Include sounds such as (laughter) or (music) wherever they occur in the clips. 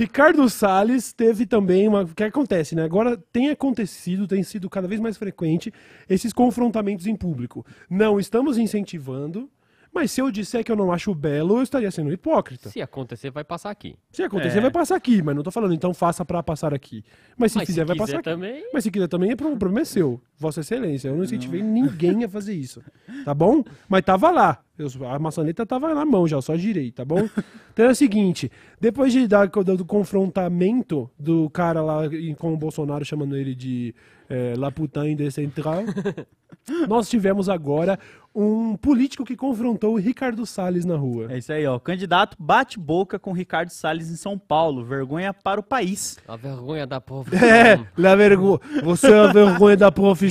Ricardo Salles teve também uma. O que acontece, né? Agora tem acontecido, tem sido cada vez mais frequente esses confrontamentos em público. Não estamos incentivando, mas se eu disser que eu não acho belo, eu estaria sendo hipócrita. Se acontecer, vai passar aqui. Se acontecer, é. vai passar aqui, mas não tô falando, então faça para passar aqui. Mas se mas fizer, se vai passar também... aqui. Mas se quiser também, o problema é seu. Vossa Excelência. Eu não incentivei ninguém a fazer isso, tá bom? Mas tava lá. Eu, a maçaneta tava na mão já, só girei, tá bom? Então é o seguinte: depois de dar, do, do confrontamento do cara lá com o Bolsonaro, chamando ele de é, eh, Laputin de Central, (laughs) nós tivemos agora um político que confrontou o Ricardo Salles na rua. É isso aí, ó. O candidato bate boca com o Ricardo Salles em São Paulo. Vergonha para o país. A vergonha da profissão. (laughs) É, la vergonha. Você é a vergonha da profissão.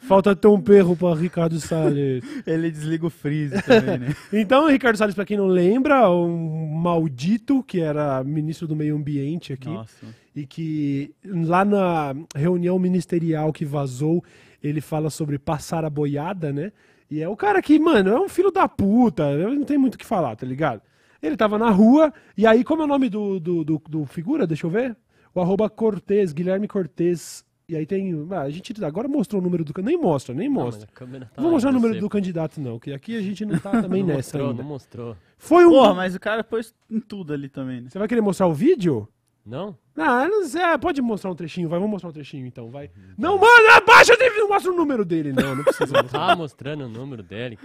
Falta ter um perro para Ricardo Salles. Ele desliga o freeze (laughs) também, né? então, Ricardo Salles, para quem não lembra, um maldito que era ministro do meio ambiente aqui. Nossa. E que lá na reunião ministerial que vazou, ele fala sobre passar a boiada, né? E é o cara que, mano, é um filho da puta. Não tem muito o que falar, tá ligado? Ele tava na rua, e aí, como é o nome do, do, do, do figura? Deixa eu ver. O arroba Cortez, Guilherme Cortez e aí tem. Ah, a gente agora mostrou o número do candidato. Nem mostra, nem ah, mostra. Tá não, tá vou mostrar o número do candidato, não, que aqui a gente não tá (laughs) também não nessa. Mostrou, ainda. Não mostrou. Foi um. Porra, mas o cara pôs em tudo ali também, né? Você vai querer mostrar o vídeo? Não? Ah, não sei. Ah, pode mostrar um trechinho, vai. Vamos mostrar um trechinho então, vai. Hum, não, tá. mano, abaixa, não mostra o número dele, não. Não precisa (laughs) mostrar. tá mostrando o número dele.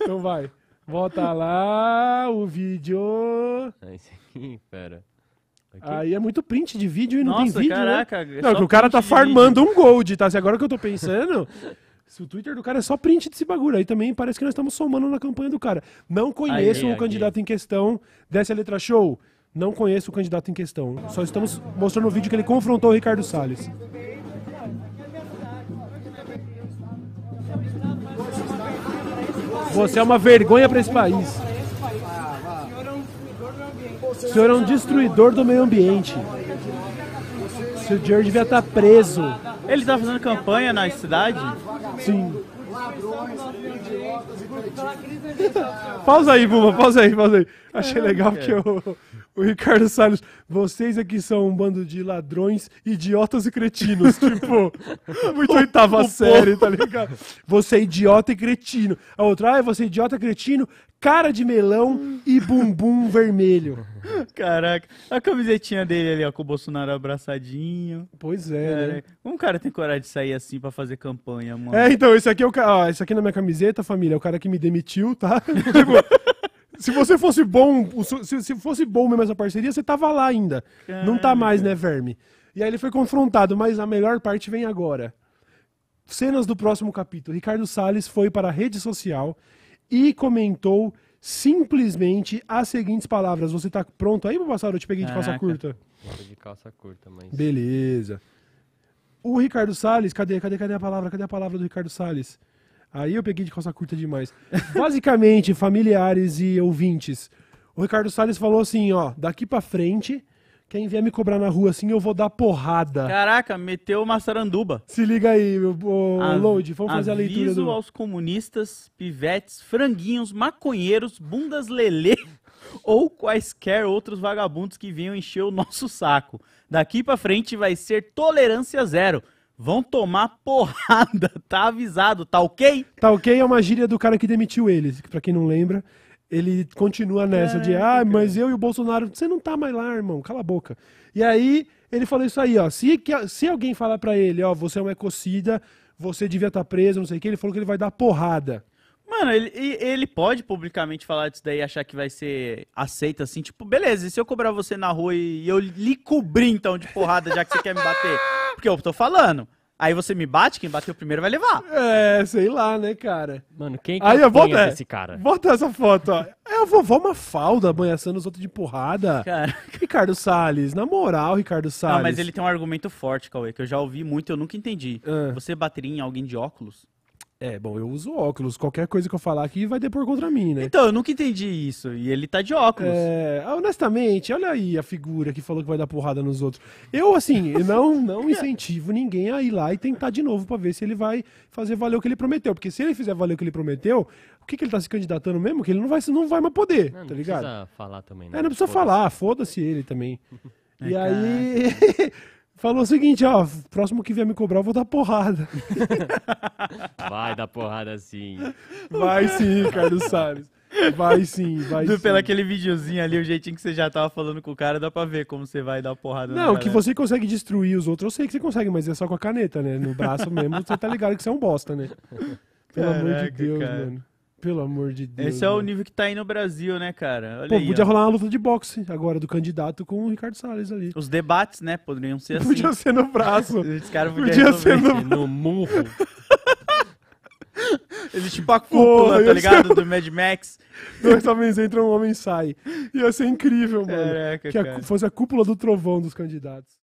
Então vai. Volta lá, o vídeo. É esse aqui, pera. Aí é muito print de vídeo e não Nossa, tem vídeo. Né? Caraca, né? Não, é que o cara tá farmando um gold, tá? Se agora que eu tô pensando. (laughs) Se o Twitter do cara é só print desse bagulho, aí também parece que nós estamos somando na campanha do cara. Não conheço aí, o aí, candidato aí. em questão dessa letra show. Não conheço o candidato em questão. Só estamos mostrando o vídeo que ele confrontou o Ricardo Salles. Você é uma vergonha para esse país. O senhor é um destruidor do meio ambiente. O senhor George devia estar tá preso. Ele está fazendo campanha na cidade? Sim. pausa aí, Buma, pausa aí, pausa aí. Achei é, legal que o, o Ricardo Salles, vocês aqui é são um bando de ladrões, idiotas e cretinos. (laughs) tipo, muito oitava série, tá ligado? Você é idiota e cretino. A outra, ah, você é idiota e cretino, cara de melão e bumbum vermelho. Caraca, a camisetinha dele ali, ó, com o Bolsonaro abraçadinho. Pois é. Cara, né? Um cara tem coragem de sair assim pra fazer campanha, mano. É, então, esse aqui é o cara. Ó, esse aqui na é minha camiseta, família, é o cara que me demitiu, tá? (laughs) tipo. Se você fosse bom, se fosse bom mesmo essa parceria, você tava lá ainda. Caramba. Não tá mais, né, Verme? E aí ele foi confrontado, mas a melhor parte vem agora. Cenas do próximo capítulo. Ricardo Salles foi para a rede social e comentou simplesmente as seguintes palavras. Você tá pronto aí, meu passado? Eu te peguei de calça curta. de calça curta, mas. Beleza. O Ricardo Salles, cadê, cadê, cadê a palavra? Cadê a palavra do Ricardo Salles? Aí eu peguei de calça curta demais. (laughs) Basicamente, familiares e ouvintes, o Ricardo Salles falou assim, ó, daqui para frente quem vier me cobrar na rua assim, eu vou dar porrada. Caraca, meteu uma saranduba. Se liga aí, meu oh, a, Load, vamos fazer a leitura. Aviso do... aos comunistas, pivetes, franguinhos, maconheiros, bundas lelê (laughs) ou quaisquer outros vagabundos que venham encher o nosso saco. Daqui para frente vai ser tolerância zero. Vão tomar porrada, (laughs) tá avisado, tá ok? Tá ok é uma gíria do cara que demitiu eles, para quem não lembra ele continua nessa de, ah, mas eu e o Bolsonaro, você não tá mais lá, irmão, cala a boca. E aí, ele falou isso aí, ó, se, se alguém falar para ele, ó, você é um ecocida, você devia estar tá preso, não sei o que, ele falou que ele vai dar porrada. Mano, ele, ele pode publicamente falar disso daí e achar que vai ser aceito assim, tipo, beleza, e se eu cobrar você na rua e eu lhe cobrir então de porrada já que você quer me bater? Porque eu tô falando. Aí você me bate, quem bateu primeiro vai levar. É, sei lá, né, cara? Mano, quem que Aí esse cara? Bota essa foto, ó. É a vovó Mafalda amanhaçando os outros de porrada. Cara. Ricardo Salles, na moral, Ricardo Salles. Não, mas ele tem um argumento forte, Cauê, que eu já ouvi muito e eu nunca entendi. Ah. Você bateria em alguém de óculos? É, bom, eu uso óculos. Qualquer coisa que eu falar aqui vai depor contra mim, né? Então, eu nunca entendi isso. E ele tá de óculos. É, ah, honestamente, olha aí a figura que falou que vai dar porrada nos outros. Eu, assim, (laughs) não, não incentivo ninguém a ir lá e tentar de novo para ver se ele vai fazer valer o que ele prometeu. Porque se ele fizer valer o que ele prometeu, o que, que ele tá se candidatando mesmo? Que ele não vai, não vai mais poder, não, tá ligado? Não precisa falar também, é, né? É, não precisa foda falar, foda-se ele também. (laughs) e é, aí. (laughs) Falou o seguinte, ó, próximo que vier me cobrar, eu vou dar porrada. (laughs) Vai dar porrada sim. Vai sim, Carlos Salles. Vai sim, vai du, sim. Pelo aquele videozinho ali, o jeitinho que você já tava falando com o cara, dá pra ver como você vai dar porrada. Não, que você consegue destruir os outros, eu sei que você consegue, mas é só com a caneta, né? No braço mesmo, você tá ligado que você é um bosta, né? Pelo Caraca, amor de Deus, cara. mano. Pelo amor de Deus. Esse é o nível que tá aí no Brasil, né, cara? Olha Pô, aí, podia ó. rolar uma luta de boxe agora do candidato com o Ricardo Salles ali. Os debates, né? Poderiam ser (laughs) assim. Podia ser no braço. (laughs) Esse cara podia, podia ser no... no murro. (laughs) Ele tipo a cúpula, tá ligado? Ser... Do Mad Max. Dois homens entram, um homem sai. Ia ser incrível, mano. Caraca, que a... fosse a cúpula do trovão dos candidatos.